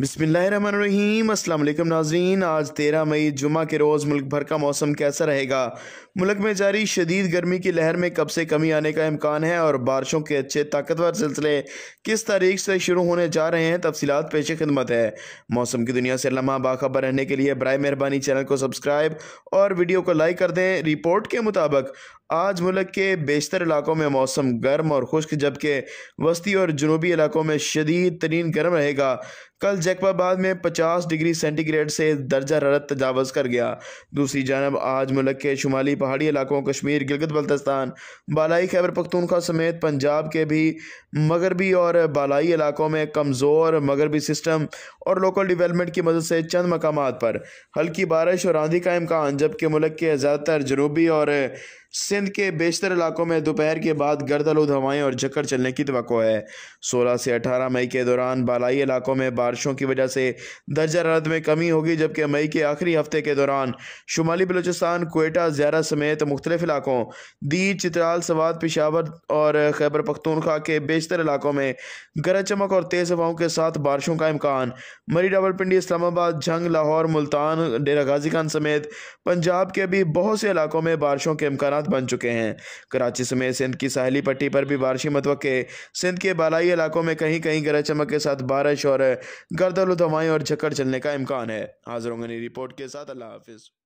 बसमीम अल्लाम नाजरीन आज तेरह मई जुमा के रोज़ मुल्क भर का मौसम कैसा रहेगा मुल्क में जारी शदीद गर्मी की लहर में कब से कमी आने का इम्कान है और बारिशों के अच्छे ताकतवर सिलसिले किस तारीख से शुरू होने जा रहे हैं तफसीत पेश खिदमत है मौसम की दुनिया से लम्हा बाखबर रहने के लिए बर मेहरबानी चैनल को सब्सक्राइब और वीडियो को लाइक कर दें रिपोर्ट के मुताबिक आज मुल्क के बेशतर इलाकों में मौसम गर्म और खुश्क जबकि वस्ती और जनूबी इलाकों में शदीद तरीन गर्म रहेगा कल जैकबाबाद में 50 डिग्री सेंटीग्रेड से दर्जा हरत तजावज कर गया दूसरी जानब आज मुल्क के शुमाली पहाड़ी इलाकों कश्मीर गिलगत बल्तिस्तान बालाई खैबर पख्तूनखा समेत पंजाब के भी मगरबी और बालाई इलाकों में कमज़ोर मगरबी सिस्टम और लोकल डिवेलपमेंट की मदद से चंद मकाम पर हल्की बारिश और आंधी का इम्कान जबकि मुल्क के ज़्यादातर जनूबी और सिंध के बेशतर इलाकों में दोपहर के बाद गर्दलूद हवाएं और जकड़ चलने की तो है 16 से 18 मई के दौरान बालाई इलाकों में बारिशों की वजह से दर्जा रद में कमी होगी जबकि मई के आखिरी हफ्ते के दौरान शुमाली बलूचिस्तान कोयटा ज्यारा समेत मुख्तलिफ इलाकों दीज चित्राल सवात पिशावर और खैबर पख्तूनखा के बेशतर इलाकों में गरज चमक और तेज़ हवाओं के साथ बारिशों का इम्कान मरी डबलपिंडी इस्लामाबाद जंग लाहौर मुल्तान डेरा गाजी खान समेत पंजाब के भी बहुत से इलाकों में बारिशों के इम्कान निशानात बन चुके हैं कराची समेत सिंध की साहली पट्टी पर भी बारिश मतवक़े सिंध के बालाई इलाकों में कहीं कहीं गरज चमक के साथ बारिश और गर्दल हवाएं और झक्कर चलने का इम्कान है हाजिर होंगे रिपोर्ट के साथ अल्लाह हाफिज़